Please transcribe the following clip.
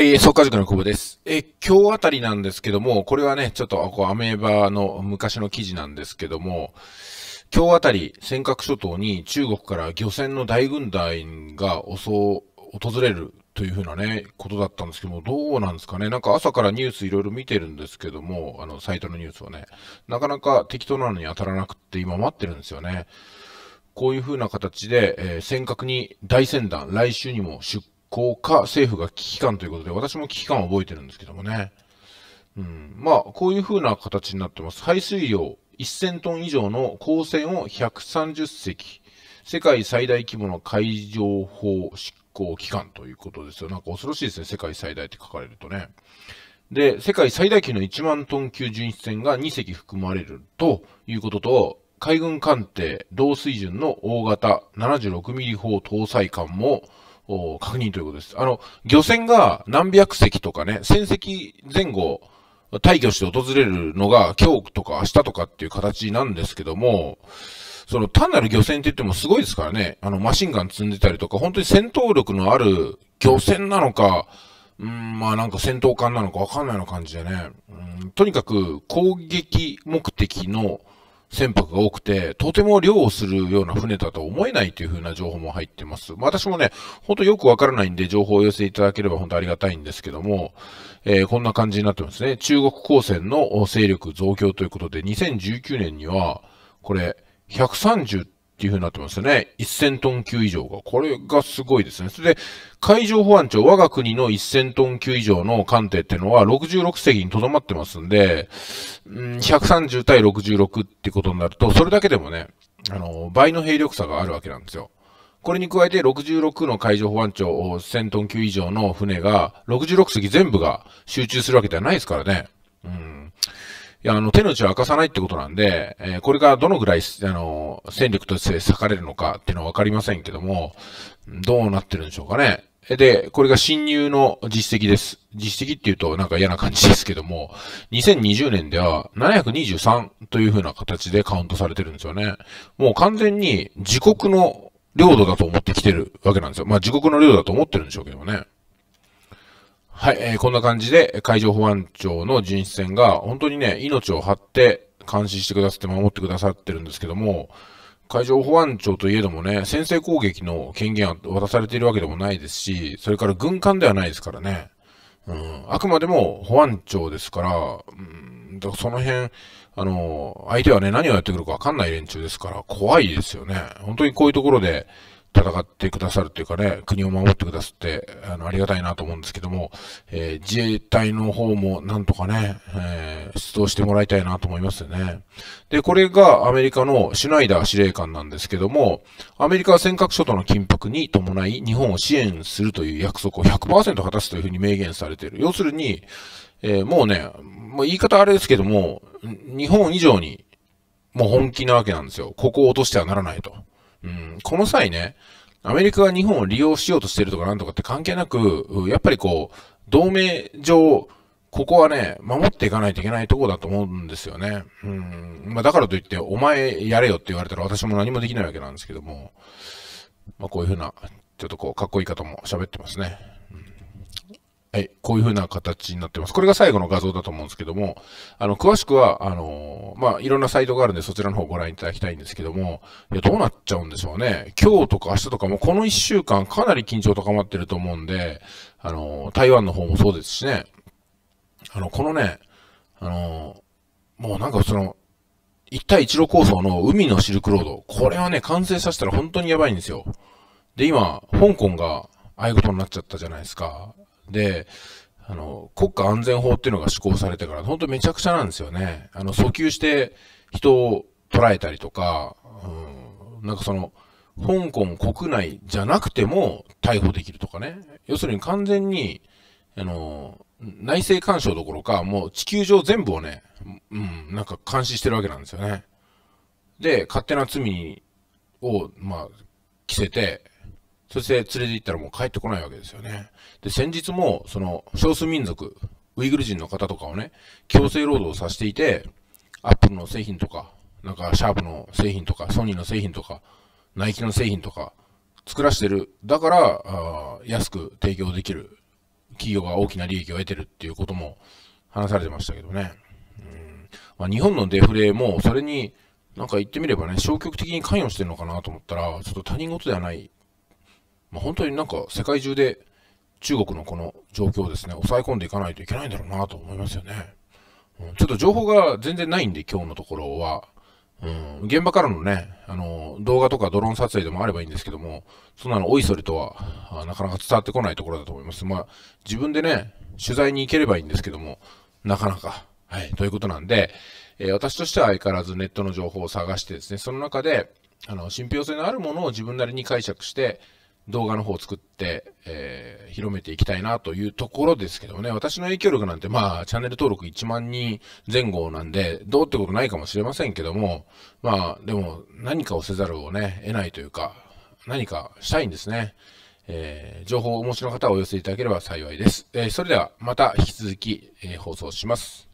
えー、速稼塾の久保です。えー、今日あたりなんですけども、これはね、ちょっとこうアメーバーの昔の記事なんですけども、今日あたり、尖閣諸島に中国から漁船の大軍隊が襲、訪れるというふうなね、ことだったんですけども、どうなんですかね。なんか朝からニュースいろいろ見てるんですけども、あの、サイトのニュースをね、なかなか適当なのに当たらなくって今待ってるんですよね。こういうふうな形で、えー、尖閣に大船団、来週にも出行か政府が危機感ということで、私も危機感を覚えてるんですけどもね。うん、まあ、こういう風な形になってます。排水量1000トン以上の光船を130隻。世界最大規模の海上法執行機関ということですよ。なんか恐ろしいですね。世界最大って書かれるとね。で、世界最大級の1万トン級巡視船が2隻含まれるということと、海軍艦艇同水準の大型76ミリ砲搭載艦も確認ということです。あの、漁船が何百隻とかね、1000隻前後、退去して訪れるのが今日とか明日とかっていう形なんですけども、その単なる漁船って言ってもすごいですからね、あのマシンガン積んでたりとか、本当に戦闘力のある漁船なのか、うん、まあなんか戦闘艦なのかわかんないような感じでね、うん、とにかく攻撃目的の船舶が多くて、とても漁をするような船だと思えないというふうな情報も入ってます。まあ、私もね、ほんとよくわからないんで情報をお寄せいただければ本当ありがたいんですけども、えー、こんな感じになってますね。中国高専の勢力増強ということで、2019年には、これ、130っていう風になってますね。1000トン級以上が。これがすごいですね。それで、海上保安庁、我が国の1000トン級以上の艦艇っていうのは66隻にとどまってますんで、ん130対66ってことになると、それだけでもね、あの、倍の兵力差があるわけなんですよ。これに加えて66の海上保安庁1000トン級以上の船が、66隻全部が集中するわけではないですからね。あの、手の内を明かさないってことなんで、えー、これがどのぐらい、あの、戦力として裂かれるのかっていうのはわかりませんけども、どうなってるんでしょうかね。で、これが侵入の実績です。実績って言うとなんか嫌な感じですけども、2020年では723という風な形でカウントされてるんですよね。もう完全に自国の領土だと思ってきてるわけなんですよ。まあ自国の領土だと思ってるんでしょうけどね。はい、えー、こんな感じで海上保安庁の巡視船が本当にね、命を張って監視してくださって守ってくださってるんですけども、海上保安庁といえどもね、先制攻撃の権限は渡されているわけでもないですし、それから軍艦ではないですからね。うん、あくまでも保安庁ですから、うん、だからその辺、あの、相手はね、何をやってくるかわかんない連中ですから、怖いですよね。本当にこういうところで、戦ってくださるというかね、国を守ってくださって、あの、ありがたいなと思うんですけども、えー、自衛隊の方もなんとかね、えー、出動してもらいたいなと思いますよね。で、これがアメリカのシュナイダー司令官なんですけども、アメリカは尖閣諸島の緊迫に伴い、日本を支援するという約束を100%果たすというふうに明言されている。要するに、えー、もうね、もう言い方あれですけども、日本以上に、もう本気なわけなんですよ。ここを落としてはならないと。うん、この際ね、アメリカが日本を利用しようとしてるとかなんとかって関係なく、やっぱりこう、同盟上、ここはね、守っていかないといけないとこだと思うんですよね。うん。まあ、だからといって、お前やれよって言われたら私も何もできないわけなんですけども、まあ、こういうふうな、ちょっとこう、かっこいい方も喋ってますね。はい、こういう風な形になってます。これが最後の画像だと思うんですけども、あの、詳しくは、あの、まあ、いろんなサイトがあるんで、そちらの方ご覧いただきたいんですけども、いや、どうなっちゃうんでしょうね。今日とか明日とかも、この1週間、かなり緊張高まってると思うんで、あの、台湾の方もそうですしね、あの、このね、あの、もうなんかその、一帯一路構想の海のシルクロード、これはね、完成させたら本当にやばいんですよ。で、今、香港が、ああいうことになっちゃったじゃないですか。で、あの、国家安全法っていうのが施行されてから、本当めちゃくちゃなんですよね。あの、訴求して人を捉えたりとか、うん、なんかその、香港国内じゃなくても逮捕できるとかね。要するに完全に、あの、内政干渉どころか、もう地球上全部をね、うん、なんか監視してるわけなんですよね。で、勝手な罪を、まあ、着せて、そして連れて行ったらもう帰ってこないわけですよね。で、先日も、その、少数民族、ウイグル人の方とかをね、強制労働させていて、アップルの製品とか、なんか、シャープの製品とか、ソニーの製品とか、ナイキの製品とか、作らしてる。だから、安く提供できる。企業が大きな利益を得てるっていうことも話されてましたけどね。うんまあ、日本のデフレも、それに、なんか言ってみればね、消極的に関与してるのかなと思ったら、ちょっと他人事ではないまあ、本当になんか世界中で中国のこの状況をですね、抑え込んでいかないといけないんだろうなと思いますよね。うん、ちょっと情報が全然ないんで、今日のところは。うん、現場からのね、あの、動画とかドローン撮影でもあればいいんですけども、そんなのおいそれとは、なかなか伝わってこないところだと思います。まあ、自分でね、取材に行ければいいんですけども、なかなか、はい、ということなんで、えー、私としては相変わらずネットの情報を探してですね、その中で、あの、信憑性のあるものを自分なりに解釈して、動画の方を作って、えー、広めていきたいなというところですけどもね、私の影響力なんてまあ、チャンネル登録1万人前後なんで、どうってことないかもしれませんけども、まあ、でも何かをせざるをね、得ないというか、何かしたいんですね。えー、情報をお持ちの方はお寄せいただければ幸いです。えー、それではまた引き続き、え放送します。